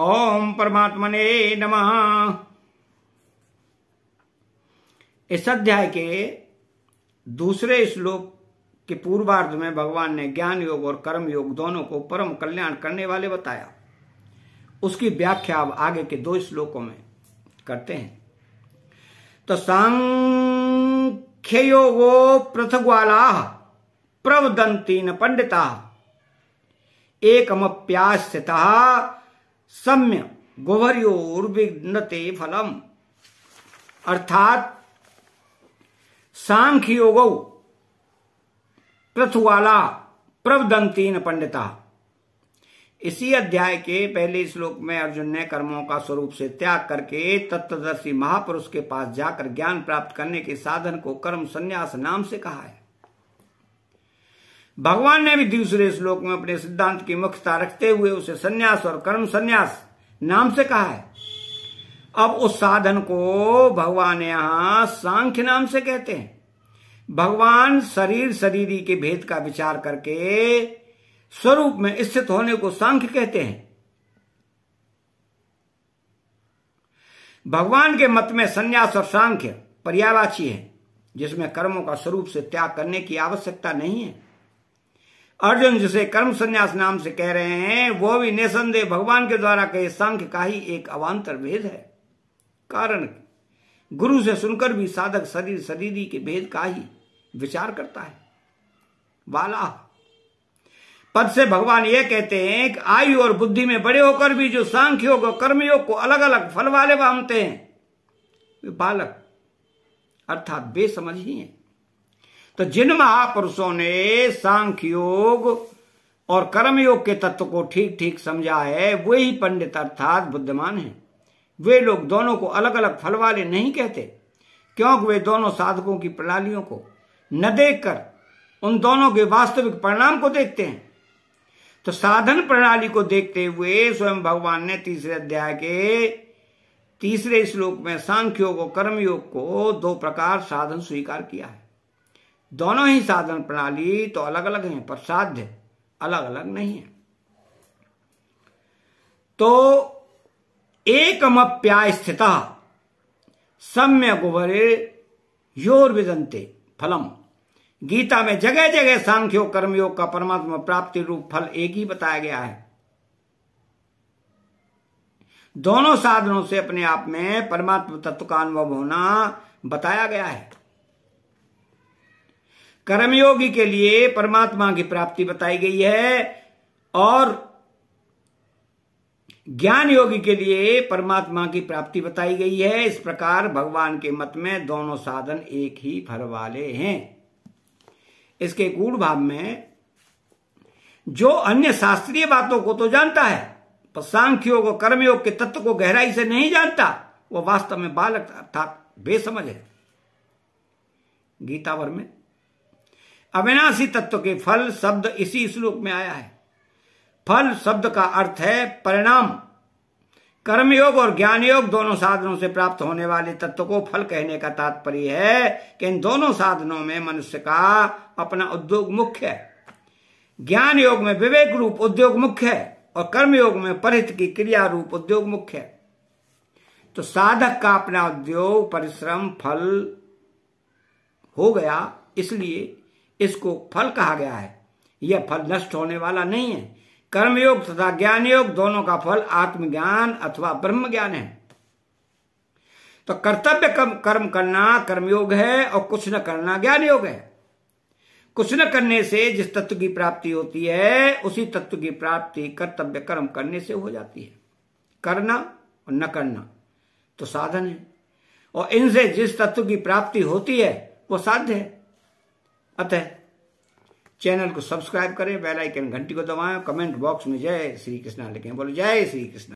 ओम परमात्मने नमः इस अध्याय के दूसरे श्लोक के पूर्वार्ध में भगवान ने ज्ञान योग और कर्म योग दोनों को परम कल्याण करने वाले बताया उसकी व्याख्या अब आगे के दो श्लोकों में करते हैं तो सांख्य योगो पृथ्वाला प्रवदंती न पंडिता एकमप्यास्यता सम्य गोवरियोर्विघ्नते फलम अर्थात सांख्य योग पृथ्वाला प्रवदंतीन पंडिता इसी अध्याय के पहले श्लोक में अर्जुन ने कर्मों का स्वरूप से त्याग करके तत्वदर्शी महापुरुष के पास जाकर ज्ञान प्राप्त करने के साधन को कर्म संन्यास नाम से कहा है भगवान ने भी दूसरे श्लोक में अपने सिद्धांत की मुख्यता रखते हुए उसे सन्यास और कर्म सन्यास नाम से कहा है अब उस साधन को भगवान यहां सांख्य नाम से कहते हैं भगवान शरीर शरीरी के भेद का विचार करके स्वरूप में स्थित होने को सांख्य कहते हैं भगवान के मत में संन्यास और सांख्य पर्यावाची है जिसमें कर्मों का स्वरूप से त्याग करने की आवश्यकता नहीं है अर्जुन जिसे कर्म संन्यास नाम से कह रहे हैं वो भी निसंदेह भगवान के द्वारा कहे सांख्य का ही एक अवान्तर भेद है कारण गुरु से सुनकर भी साधक शरीर शरीरी के भेद का ही विचार करता है वाला पद से भगवान यह कहते हैं कि आयु और बुद्धि में बड़े होकर भी जो सांख्य योग और कर्मयोग को अलग अलग फल वाले मानते हैं वे बालक अर्थात बेसमझ ही हैं तो जिन महापुरुषों ने सांख्य योग और कर्म योग के तत्व को ठीक ठीक समझा है वे ही पंडित अर्थात बुद्धिमान हैं वे लोग दोनों को अलग अलग फल वाले नहीं कहते क्योंकि वे दोनों साधकों की प्रणालियों को न देखकर उन दोनों के वास्तविक परिणाम को देखते हैं तो साधन प्रणाली को देखते हुए स्वयं भगवान ने तीसरे अध्याय के तीसरे श्लोक में सांख्य योग और कर्मयोग को दो प्रकार साधन स्वीकार किया है दोनों ही साधन प्रणाली तो अलग अलग हैं पर साध्य अलग अलग नहीं है तो एकमप्याय स्थित सम्य गुबरे योर विदंते फलम गीता में जगह जगह सांख्यो कर्मयोग का परमात्मा प्राप्ति रूप फल एक ही बताया गया है दोनों साधनों से अपने आप में परमात्मा तत्व का अनुभव होना बताया गया है कर्मयोगी के लिए परमात्मा की प्राप्ति बताई गई है और ज्ञान योगी के लिए परमात्मा की प्राप्ति बताई गई है इस प्रकार भगवान के मत में दोनों साधन एक ही फल वाले हैं इसके गूढ़ भाव में जो अन्य शास्त्रीय बातों को तो जानता है पर सांख्योग और कर्मयोग के तत्व को गहराई से नहीं जानता वह वास्तव में बालक अर्थात बेसमझ है गीतावर में अविनाशी तत्व के फल शब्द इसी श्लोक में आया है फल शब्द का अर्थ है परिणाम कर्मयोग और ज्ञान योग दोनों साधनों से प्राप्त होने वाले तत्व को फल कहने का तात्पर्य है कि इन दोनों साधनों में मनुष्य का अपना उद्योग मुख्य है ज्ञान योग में विवेक रूप उद्योग मुख्य है और कर्म योग में परित की क्रिया रूप उद्योग मुख्य है तो साधक का अपना उद्योग परिश्रम फल हो गया इसलिए इसको फल कहा गया है यह फल नष्ट होने वाला नहीं है कर्मयोग तथा ज्ञान योग दोनों का फल आत्मज्ञान अथवा ब्रह्म ज्ञान है तो कर्तव्य कर्म करना कर्मयोग है और कुछ न करना ज्ञान योग है कुछ न करने से जिस तत्व की प्राप्ति होती है उसी तत्व की प्राप्ति कर्तव्य कर्म करने से हो जाती है करना और न करना तो साधन है और इनसे जिस तत्व की प्राप्ति होती है वो साध्य है अतः चैनल को सब्सक्राइब करें बेल आइकन घंटी को दबाएं कमेंट बॉक्स में जय श्री कृष्णा लिखें बोलो जय श्री कृष्णा